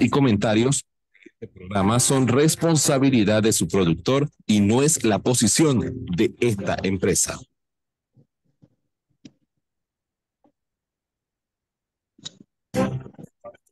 y comentarios este programa son responsabilidad de su productor y no es la posición de esta empresa.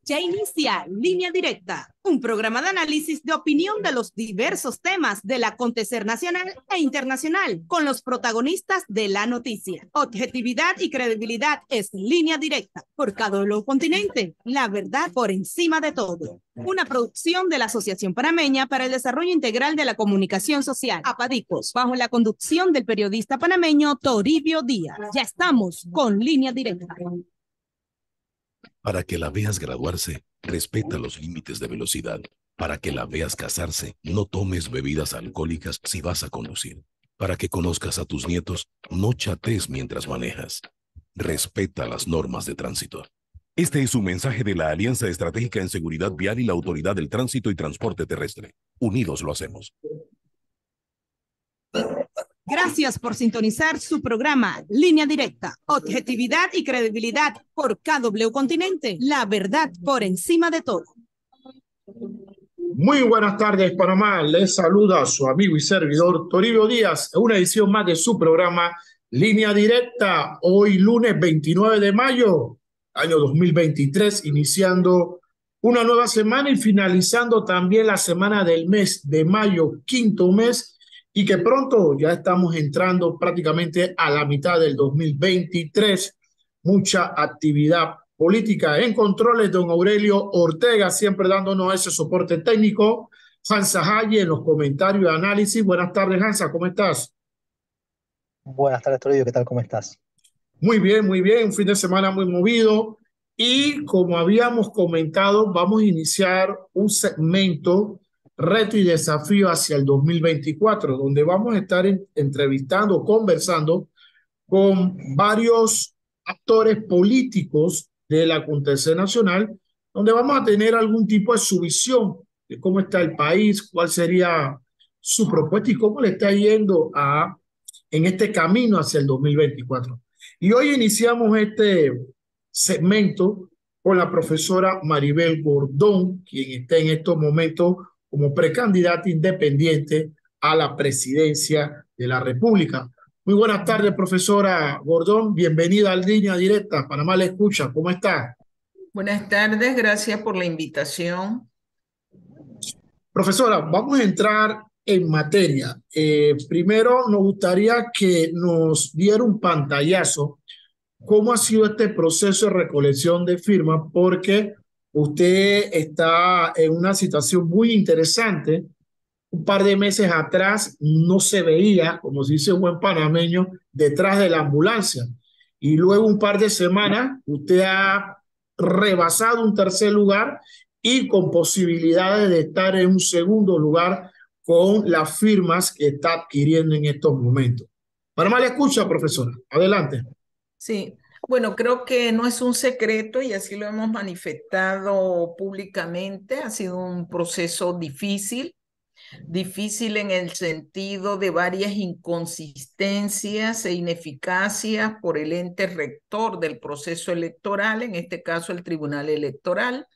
Ya inicia Línea Directa, un programa de análisis de opinión de los diversos temas del acontecer nacional e internacional con los protagonistas de la noticia. Objetividad y credibilidad es Línea Directa por cada continente. La verdad por encima de todo. Una producción de la Asociación Panameña para el Desarrollo Integral de la Comunicación Social, APADICOS, bajo la conducción del periodista panameño Toribio Díaz. Ya estamos con Línea Directa. Para que la veas graduarse, respeta los límites de velocidad. Para que la veas casarse, no tomes bebidas alcohólicas si vas a conducir. Para que conozcas a tus nietos, no chates mientras manejas. Respeta las normas de tránsito. Este es un mensaje de la Alianza Estratégica en Seguridad Vial y la Autoridad del Tránsito y Transporte Terrestre. Unidos lo hacemos. Gracias por sintonizar su programa Línea Directa, Objetividad y Credibilidad por KW Continente, la verdad por encima de todo. Muy buenas tardes, Panamá. Les saluda a su amigo y servidor Toribio Díaz, una edición más de su programa Línea Directa, hoy lunes 29 de mayo, año 2023, iniciando una nueva semana y finalizando también la semana del mes de mayo, quinto mes y que pronto ya estamos entrando prácticamente a la mitad del 2023. Mucha actividad política en controles, don Aurelio Ortega, siempre dándonos ese soporte técnico. Hansa Haye en los comentarios y análisis. Buenas tardes, Hansa, ¿cómo estás? Buenas tardes, Toledo, ¿qué tal? ¿Cómo estás? Muy bien, muy bien, un fin de semana muy movido. Y como habíamos comentado, vamos a iniciar un segmento reto y desafío hacia el 2024, donde vamos a estar entrevistando, conversando con varios actores políticos la acontecer nacional, donde vamos a tener algún tipo de su visión de cómo está el país, cuál sería su propuesta y cómo le está yendo a, en este camino hacia el 2024. Y hoy iniciamos este segmento con la profesora Maribel Gordón, quien está en estos momentos como precandidata independiente a la presidencia de la República. Muy buenas tardes, profesora Gordón. Bienvenida al Línea Directa. Panamá le escucha. ¿Cómo está? Buenas tardes. Gracias por la invitación. Profesora, vamos a entrar en materia. Eh, primero, nos gustaría que nos diera un pantallazo cómo ha sido este proceso de recolección de firmas, porque Usted está en una situación muy interesante. Un par de meses atrás no se veía, como se dice un buen panameño, detrás de la ambulancia. Y luego un par de semanas usted ha rebasado un tercer lugar y con posibilidades de estar en un segundo lugar con las firmas que está adquiriendo en estos momentos. Para más le escucha, profesora. Adelante. Sí, bueno, creo que no es un secreto y así lo hemos manifestado públicamente. Ha sido un proceso difícil, difícil en el sentido de varias inconsistencias e ineficacias por el ente rector del proceso electoral, en este caso el Tribunal Electoral,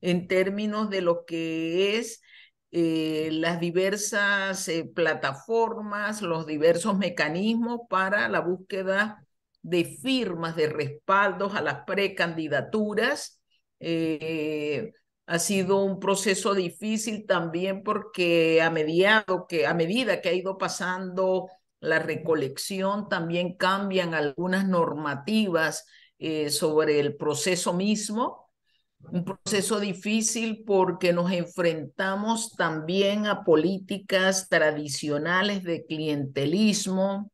en términos de lo que es eh, las diversas eh, plataformas, los diversos mecanismos para la búsqueda de firmas de respaldos a las precandidaturas. Eh, ha sido un proceso difícil también porque a, mediado que, a medida que ha ido pasando la recolección, también cambian algunas normativas eh, sobre el proceso mismo. Un proceso difícil porque nos enfrentamos también a políticas tradicionales de clientelismo,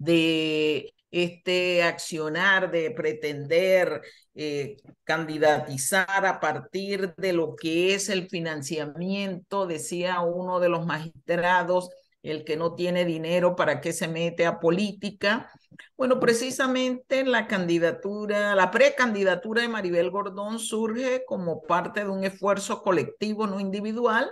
de este accionar, de pretender eh, candidatizar a partir de lo que es el financiamiento, decía uno de los magistrados, el que no tiene dinero, ¿para que se mete a política? Bueno, precisamente la candidatura, la precandidatura de Maribel Gordón surge como parte de un esfuerzo colectivo, no individual,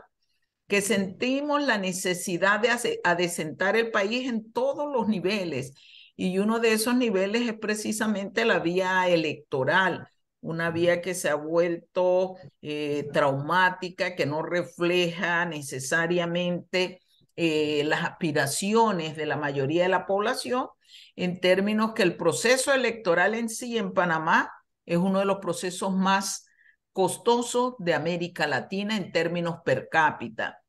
que sentimos la necesidad de adecentar el país en todos los niveles. Y uno de esos niveles es precisamente la vía electoral, una vía que se ha vuelto eh, traumática, que no refleja necesariamente eh, las aspiraciones de la mayoría de la población, en términos que el proceso electoral en sí en Panamá es uno de los procesos más costoso de América Latina en términos per cápita.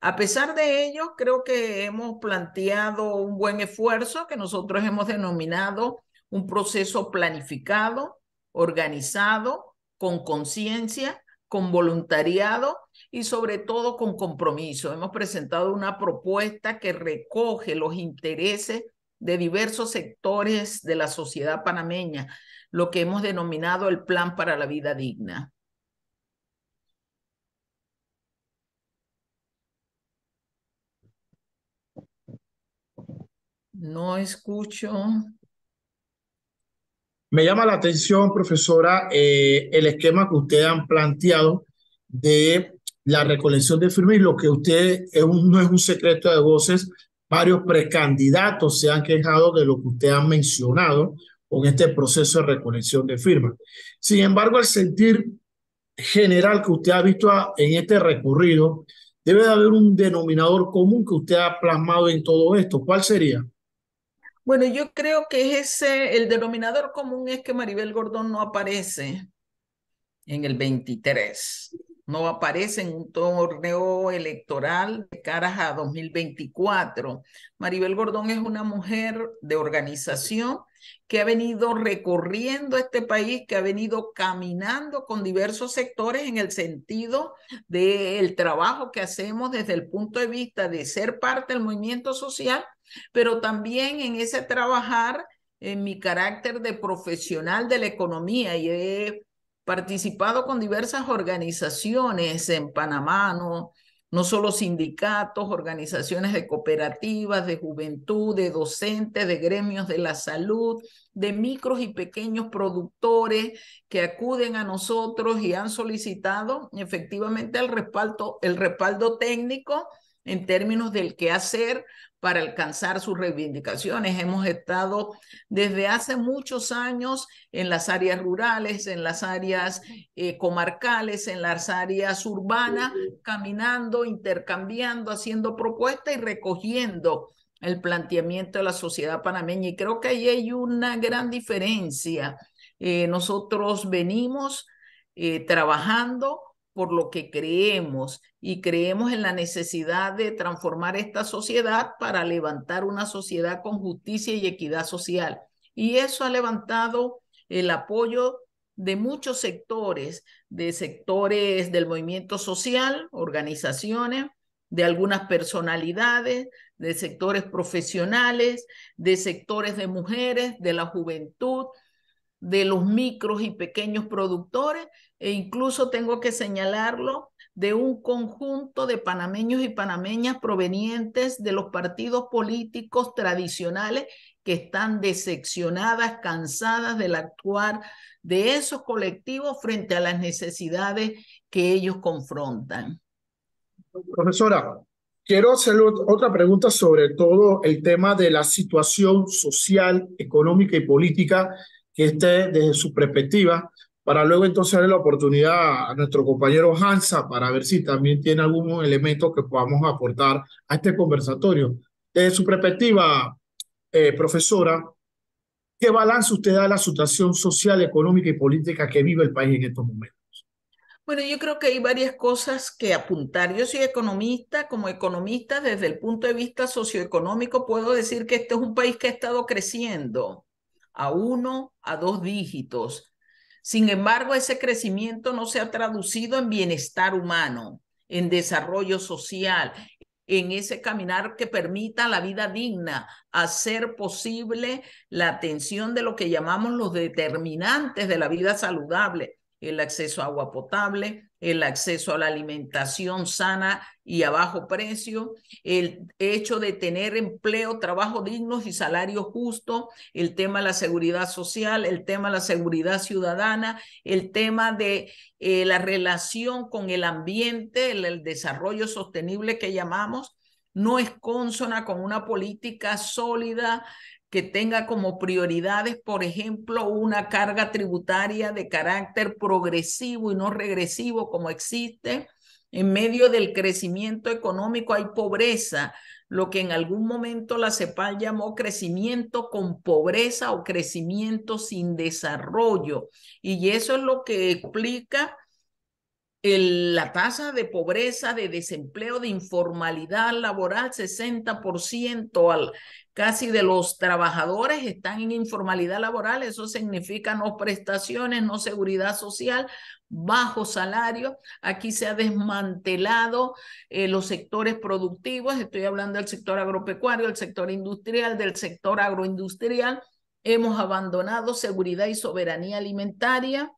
A pesar de ello, creo que hemos planteado un buen esfuerzo que nosotros hemos denominado un proceso planificado, organizado, con conciencia, con voluntariado y sobre todo con compromiso. Hemos presentado una propuesta que recoge los intereses de diversos sectores de la sociedad panameña, lo que hemos denominado el Plan para la Vida Digna. No escucho. Me llama la atención, profesora, eh, el esquema que ustedes han planteado de la recolección de firmas y lo que usted no es un secreto de voces. Varios precandidatos se han quejado de lo que usted ha mencionado con este proceso de recolección de firmas. Sin embargo, al sentir general que usted ha visto en este recorrido, debe de haber un denominador común que usted ha plasmado en todo esto. ¿Cuál sería? Bueno, yo creo que ese, el denominador común es que Maribel Gordón no aparece en el 23, no aparece en un torneo electoral de caras a 2024. Maribel Gordón es una mujer de organización que ha venido recorriendo este país, que ha venido caminando con diversos sectores en el sentido del trabajo que hacemos desde el punto de vista de ser parte del movimiento social pero también en ese trabajar en mi carácter de profesional de la economía y he participado con diversas organizaciones en Panamá, ¿no? no solo sindicatos, organizaciones de cooperativas, de juventud, de docentes, de gremios de la salud, de micros y pequeños productores que acuden a nosotros y han solicitado efectivamente el respaldo, el respaldo técnico en términos del qué hacer para alcanzar sus reivindicaciones. Hemos estado desde hace muchos años en las áreas rurales, en las áreas eh, comarcales, en las áreas urbanas, caminando, intercambiando, haciendo propuestas y recogiendo el planteamiento de la sociedad panameña. Y creo que ahí hay una gran diferencia. Eh, nosotros venimos eh, trabajando por lo que creemos y creemos en la necesidad de transformar esta sociedad para levantar una sociedad con justicia y equidad social. Y eso ha levantado el apoyo de muchos sectores, de sectores del movimiento social, organizaciones, de algunas personalidades, de sectores profesionales, de sectores de mujeres, de la juventud, de los micros y pequeños productores e incluso tengo que señalarlo de un conjunto de panameños y panameñas provenientes de los partidos políticos tradicionales que están decepcionadas, cansadas del actuar de esos colectivos frente a las necesidades que ellos confrontan. Profesora, quiero hacer otra pregunta sobre todo el tema de la situación social, económica y política que esté desde su perspectiva, para luego entonces darle la oportunidad a nuestro compañero Hansa para ver si también tiene algún elemento que podamos aportar a este conversatorio. Desde su perspectiva, eh, profesora, ¿qué balance usted da a la situación social, económica y política que vive el país en estos momentos? Bueno, yo creo que hay varias cosas que apuntar. Yo soy economista, como economista desde el punto de vista socioeconómico puedo decir que este es un país que ha estado creciendo a uno a dos dígitos. Sin embargo, ese crecimiento no se ha traducido en bienestar humano, en desarrollo social, en ese caminar que permita la vida digna, hacer posible la atención de lo que llamamos los determinantes de la vida saludable, el acceso a agua potable, el acceso a la alimentación sana y a bajo precio, el hecho de tener empleo, trabajo digno y salario justo, el tema de la seguridad social, el tema de la seguridad ciudadana, el tema de eh, la relación con el ambiente, el, el desarrollo sostenible que llamamos, no es consona con una política sólida que tenga como prioridades, por ejemplo, una carga tributaria de carácter progresivo y no regresivo como existe. En medio del crecimiento económico hay pobreza, lo que en algún momento la CEPAL llamó crecimiento con pobreza o crecimiento sin desarrollo. Y eso es lo que explica la tasa de pobreza, de desempleo, de informalidad laboral, 60% al, casi de los trabajadores están en informalidad laboral, eso significa no prestaciones, no seguridad social, bajo salario, Aquí se ha desmantelado eh, los sectores productivos, estoy hablando del sector agropecuario, del sector industrial, del sector agroindustrial. Hemos abandonado seguridad y soberanía alimentaria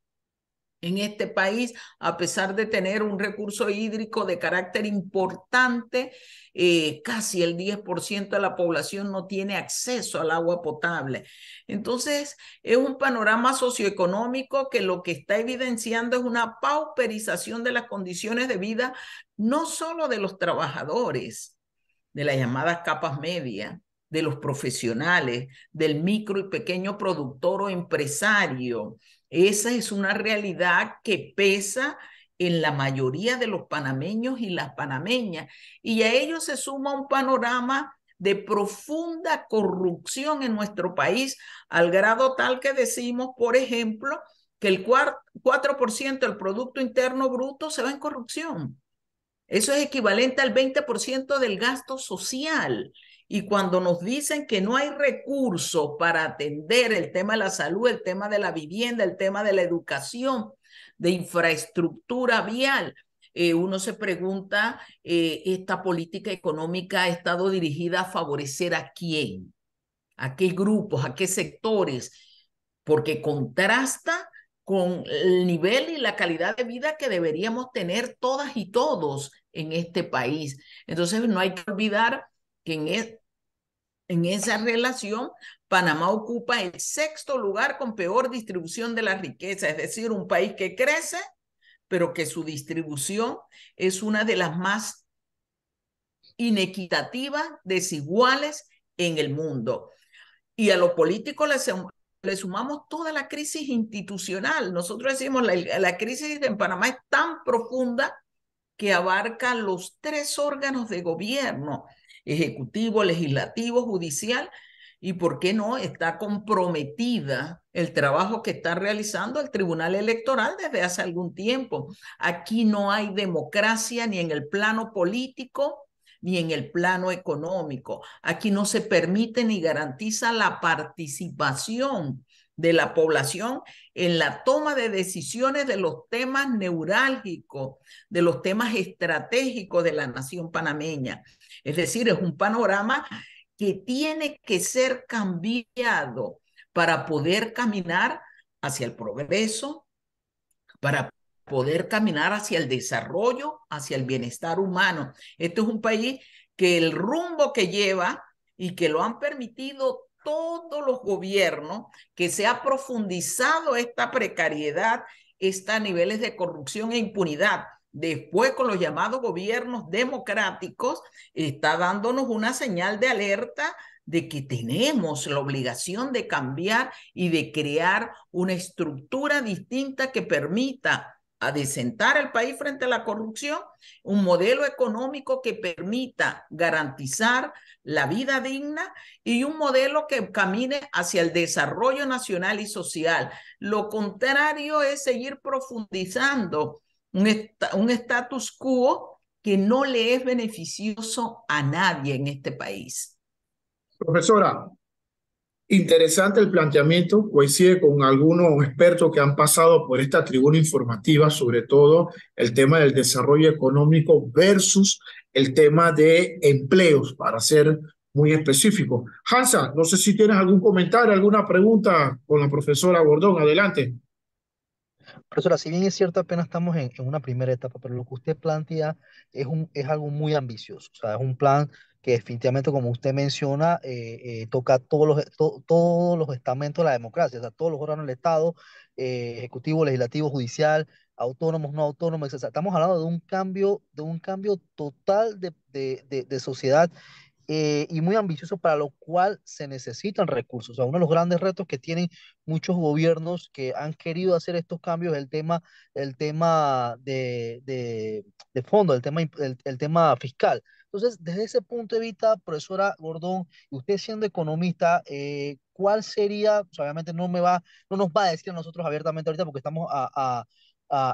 en este país, a pesar de tener un recurso hídrico de carácter importante, eh, casi el 10% de la población no tiene acceso al agua potable. Entonces, es un panorama socioeconómico que lo que está evidenciando es una pauperización de las condiciones de vida, no solo de los trabajadores, de las llamadas capas medias, de los profesionales, del micro y pequeño productor o empresario, esa es una realidad que pesa en la mayoría de los panameños y las panameñas. Y a ello se suma un panorama de profunda corrupción en nuestro país, al grado tal que decimos, por ejemplo, que el 4% del Producto Interno Bruto se va en corrupción. Eso es equivalente al 20% del gasto social. Y cuando nos dicen que no hay recursos para atender el tema de la salud, el tema de la vivienda, el tema de la educación, de infraestructura vial, eh, uno se pregunta, eh, ¿esta política económica ha estado dirigida a favorecer a quién? ¿A qué grupos? ¿A qué sectores? Porque contrasta con el nivel y la calidad de vida que deberíamos tener todas y todos en este país. Entonces, no hay que olvidar e, en, esa relación Panamá ocupa el sexto lugar con peor distribución de la riqueza, es decir, un país que crece, pero que su distribución es una de las más inequitativas, desiguales en el mundo. Y a los políticos le sumamos toda la crisis institucional. Nosotros decimos, la, la, crisis en Panamá es tan profunda que abarca los tres órganos de gobierno, ejecutivo, legislativo, judicial, y por qué no está comprometida el trabajo que está realizando el Tribunal Electoral desde hace algún tiempo. Aquí no hay democracia ni en el plano político ni en el plano económico. Aquí no se permite ni garantiza la participación de la población en la toma de decisiones de los temas neurálgicos, de los temas estratégicos de la nación panameña. Es decir, es un panorama que tiene que ser cambiado para poder caminar hacia el progreso, para poder caminar hacia el desarrollo, hacia el bienestar humano. Este es un país que el rumbo que lleva y que lo han permitido todos los gobiernos que se ha profundizado esta precariedad, estos niveles de corrupción e impunidad. Después, con los llamados gobiernos democráticos, está dándonos una señal de alerta de que tenemos la obligación de cambiar y de crear una estructura distinta que permita a desentar el país frente a la corrupción, un modelo económico que permita garantizar la vida digna y un modelo que camine hacia el desarrollo nacional y social. Lo contrario es seguir profundizando un, un status quo que no le es beneficioso a nadie en este país. Profesora, Interesante el planteamiento, coincide pues con algunos expertos que han pasado por esta tribuna informativa, sobre todo el tema del desarrollo económico versus el tema de empleos, para ser muy específico. Hansa, no sé si tienes algún comentario, alguna pregunta con la profesora Gordón. adelante. Profesora, si bien es cierto, apenas estamos en, una primera etapa, pero lo que usted plantea es, un, es algo muy ambicioso, o sea, es un plan que definitivamente, como usted menciona, eh, eh, toca todos los, todos los estamentos de la democracia, o sea, todos los órganos del Estado, eh, ejecutivo, legislativo, judicial, autónomos, no autónomos, etc. Estamos hablando de un cambio, de un cambio total de, sociedad y muy ambicioso para lo cual se necesitan recursos. uno de los grandes retos que tienen muchos gobiernos que han querido hacer estos cambios es el tema, el tema de, de, fondo, el tema, el tema fiscal. Entonces, desde ese punto de vista, profesora Gordón, usted siendo economista, eh, ¿cuál sería, obviamente no, me va, no nos va a decir nosotros abiertamente ahorita porque estamos a,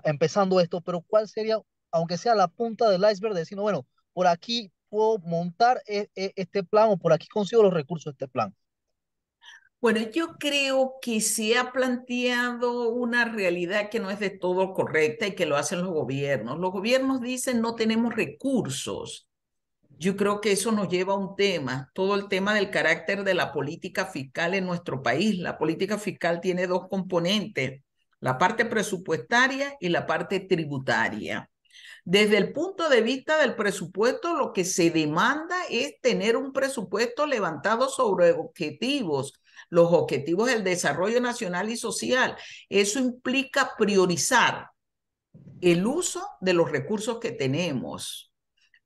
empezando esto, pero cuál sería, aunque sea la punta del iceberg, de decir, bueno, por aquí puedo montar e, e, este plan o por aquí consigo los recursos de este plan? Bueno, yo creo que se ha planteado una realidad que no es de todo correcta y que lo hacen los gobiernos. Los gobiernos dicen no tenemos recursos yo creo que eso nos lleva a un tema, todo el tema del carácter de la política fiscal en nuestro país. La política fiscal tiene dos componentes, la parte presupuestaria y la parte tributaria. Desde el punto de vista del presupuesto, lo que se demanda es tener un presupuesto levantado sobre objetivos, los objetivos del desarrollo nacional y social. Eso implica priorizar el uso de los recursos que tenemos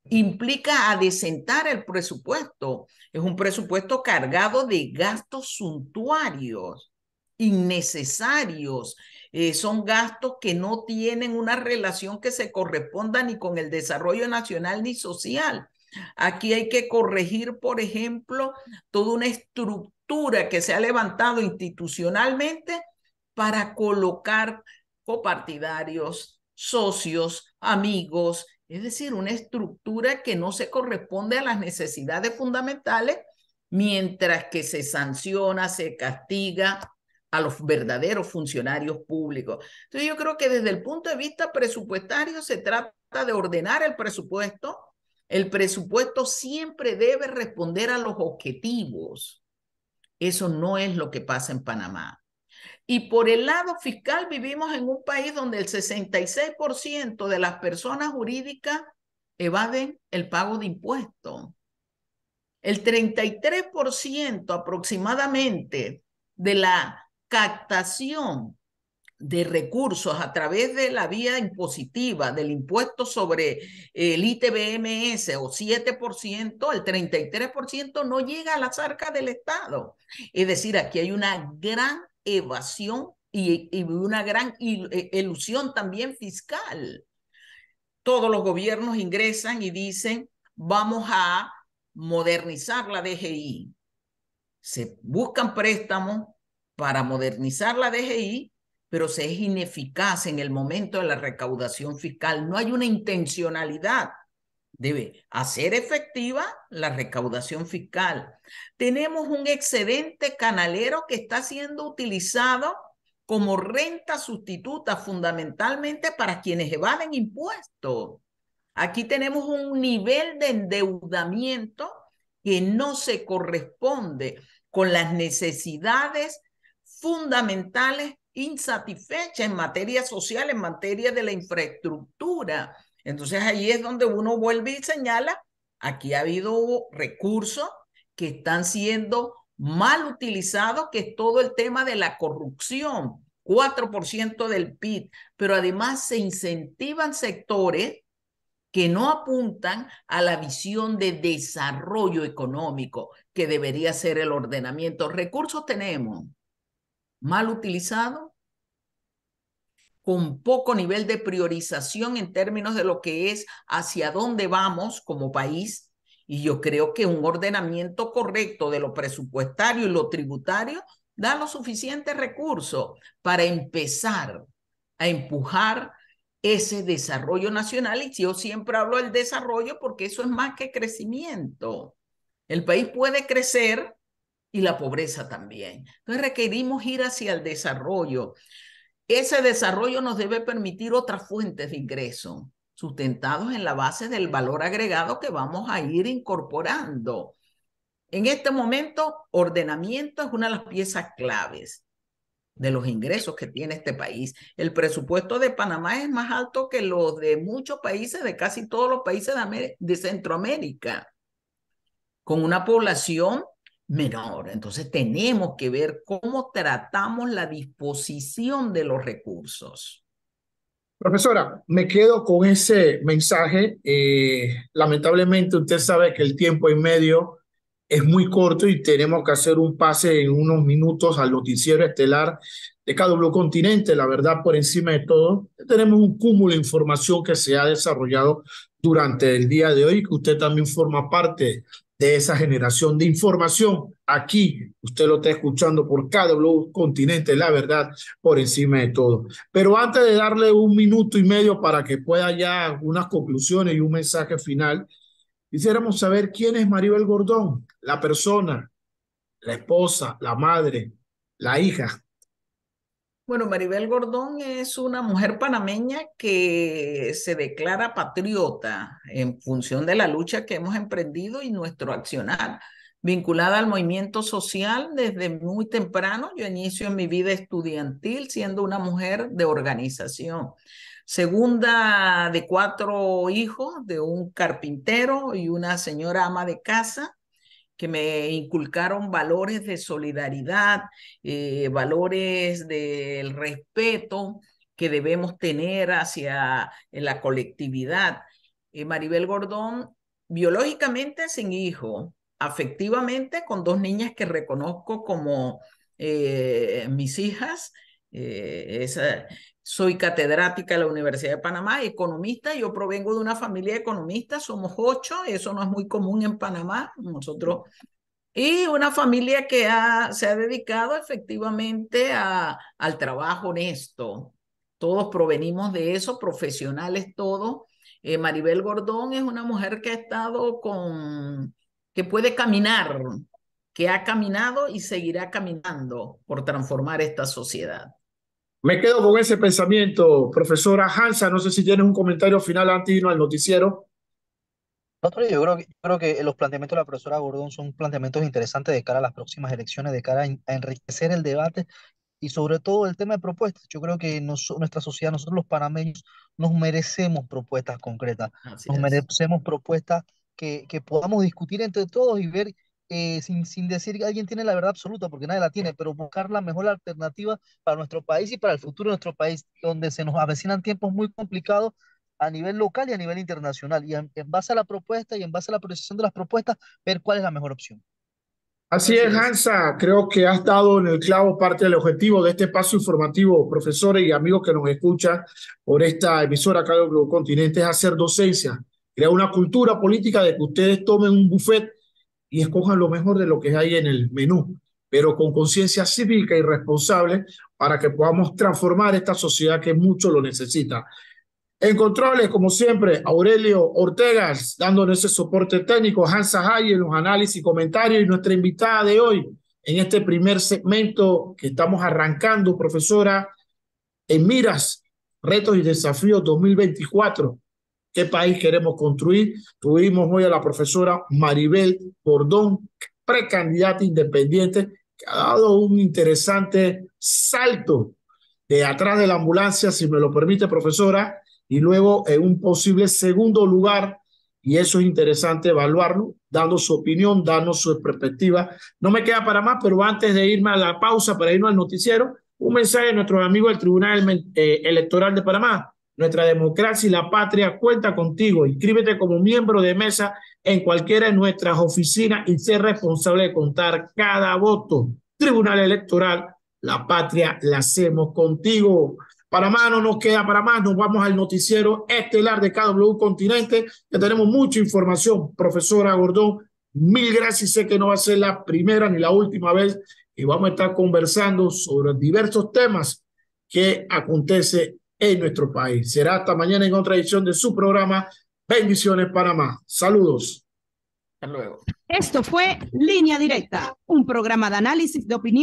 implica adecentar el presupuesto. Es un presupuesto cargado de gastos suntuarios, innecesarios. Eh, son gastos que no tienen una relación que se corresponda ni con el desarrollo nacional ni social. Aquí hay que corregir, por ejemplo, toda una estructura que se ha levantado institucionalmente para colocar copartidarios, socios, amigos, es decir, una estructura que no se corresponde a las necesidades fundamentales mientras que se sanciona, se castiga a los verdaderos funcionarios públicos. Entonces yo creo que desde el punto de vista presupuestario se trata de ordenar el presupuesto. El presupuesto siempre debe responder a los objetivos. Eso no es lo que pasa en Panamá. Y por el lado fiscal vivimos en un país donde el 66% de las personas jurídicas evaden el pago de impuestos. El 33% aproximadamente de la captación de recursos a través de la vía impositiva del impuesto sobre el ITBMS o 7%, el 33% no llega a las arcas del Estado. Es decir, aquí hay una gran evasión y, una gran ilusión e-, también fiscal. Todos los gobiernos ingresan y dicen, vamos a modernizar la DGI. Se buscan préstamos para modernizar la DGI, pero se es ineficaz en el momento de la recaudación fiscal. No hay una intencionalidad debe hacer efectiva la recaudación fiscal. Tenemos un excedente canalero que está siendo utilizado como renta sustituta fundamentalmente para quienes evaden impuestos. Aquí tenemos un nivel de endeudamiento que no se corresponde con las necesidades fundamentales insatisfechas en materia social, en materia de la infraestructura, entonces ahí es donde uno vuelve y señala, aquí ha habido recursos que están siendo mal utilizados, que es todo el tema de la corrupción, 4% del PIB, pero además se incentivan sectores que no apuntan a la visión de desarrollo económico que debería ser el ordenamiento. Recursos tenemos mal utilizados con poco nivel de priorización en términos de lo que es hacia dónde vamos como país. Y yo creo que un ordenamiento correcto de lo presupuestario y lo tributario da los suficientes recursos para empezar a empujar ese desarrollo nacional. Y yo siempre hablo del desarrollo porque eso es más que crecimiento. El país puede crecer y la pobreza también. Entonces requerimos ir hacia el desarrollo. Ese desarrollo nos debe permitir otras fuentes de ingreso, sustentados en la base del valor agregado que vamos a ir incorporando. En este momento, ordenamiento es una de las piezas claves de los ingresos que tiene este país. El presupuesto de Panamá es más alto que los de muchos países, de casi todos los países de, de Centroamérica, con una población menor. Entonces tenemos que ver cómo tratamos la disposición de los recursos. Profesora, me quedo con ese mensaje. Eh, lamentablemente usted sabe que el tiempo y medio es muy corto y tenemos que hacer un pase en unos minutos al noticiero estelar de cada Continente, la verdad por encima de todo. Tenemos un cúmulo de información que se ha desarrollado durante el día de hoy, que usted también forma parte de esa generación de información. Aquí usted lo está escuchando por cada continente, la verdad, por encima de todo. Pero antes de darle un minuto y medio para que pueda ya unas conclusiones y un mensaje final, quisiéramos saber quién es Maribel Gordón, la persona, la esposa, la madre, la hija bueno, Maribel Gordón es una mujer panameña que se declara patriota en función de la lucha que hemos emprendido y nuestro accionar. Vinculada al movimiento social desde muy temprano, yo inicio en mi vida estudiantil siendo una mujer de organización. Segunda de cuatro hijos de un carpintero y una señora ama de casa que me inculcaron valores de solidaridad, eh, valores del respeto que debemos tener hacia la colectividad. Eh, Maribel Gordón, biológicamente sin hijo, afectivamente con dos niñas que reconozco como eh, mis hijas, esa, soy catedrática de la Universidad de Panamá, economista, yo provengo de una familia economista, somos ocho, eso no es muy común en Panamá, nosotros, y una familia que se ha dedicado efectivamente al trabajo honesto. Todos provenimos de eso, profesionales todos. Eh, Maribel Gordón es una mujer que ha estado con, que puede caminar, que ha caminado y seguirá caminando por transformar esta sociedad. Me quedo con ese pensamiento, profesora Hansa. No sé si tienes un comentario final antes de irnos al noticiero. yo creo, que, creo que los planteamientos de la profesora Gordón son planteamientos interesantes de cara a las próximas elecciones, de cara a enriquecer el debate y sobre todo el tema de propuestas. Yo creo que nuestra sociedad, nosotros los panameños, nos merecemos propuestas concretas, nos merecemos propuestas que, que podamos discutir entre todos y ver eh, sin, sin, decir que alguien tiene la verdad absoluta, porque nadie la tiene, pero buscar la mejor alternativa para nuestro país y para el futuro de nuestro país, donde se nos avecinan tiempos muy complicados a nivel local y a nivel internacional. Y en, base a la propuesta y en base a la procesión de las propuestas, ver cuál es la mejor opción. Así es, Hansa. Creo que has dado en el clavo parte del objetivo de este espacio informativo, profesores y amigos que nos escuchan por esta emisora acá del Globo Continente, es hacer docencia, crear una cultura política de que ustedes tomen un buffet y escojan lo mejor de lo que hay en el menú, pero con conciencia cívica y responsable para que podamos transformar esta sociedad que mucho lo necesita. En controles, como siempre, Aurelio Ortegas dándonos ese soporte técnico, Hansa Hay en los análisis y comentarios y nuestra invitada de hoy en este primer segmento que estamos arrancando, profesora, en miras, retos y desafíos 2024 qué país queremos construir. Tuvimos hoy a la profesora Maribel Cordón, precandidata independiente, que ha dado un interesante salto de atrás de la ambulancia, si me lo permite, profesora, y luego en un posible segundo lugar, y eso es interesante evaluarlo, dando su opinión, dando su perspectiva. No me queda para más, pero antes de irme a la pausa para irnos al noticiero, un mensaje de nuestros amigos del Tribunal Electoral de Panamá nuestra democracia y la patria cuenta contigo. Inscríbete como miembro de mesa en cualquiera de nuestras oficinas y sé responsable de contar cada voto. Tribunal Electoral, la patria la hacemos contigo. Para más no nos queda para más, nos vamos al noticiero estelar de KW Continente, Ya tenemos mucha información. Profesora Gordón, mil gracias. Sé que no va a ser la primera ni la última vez y vamos a estar conversando sobre diversos temas que acontece en nuestro país. Será hasta mañana en contradicción edición de su programa. Bendiciones Panamá. Saludos. Hasta luego. Esto fue Línea Directa, un programa de análisis de opinión.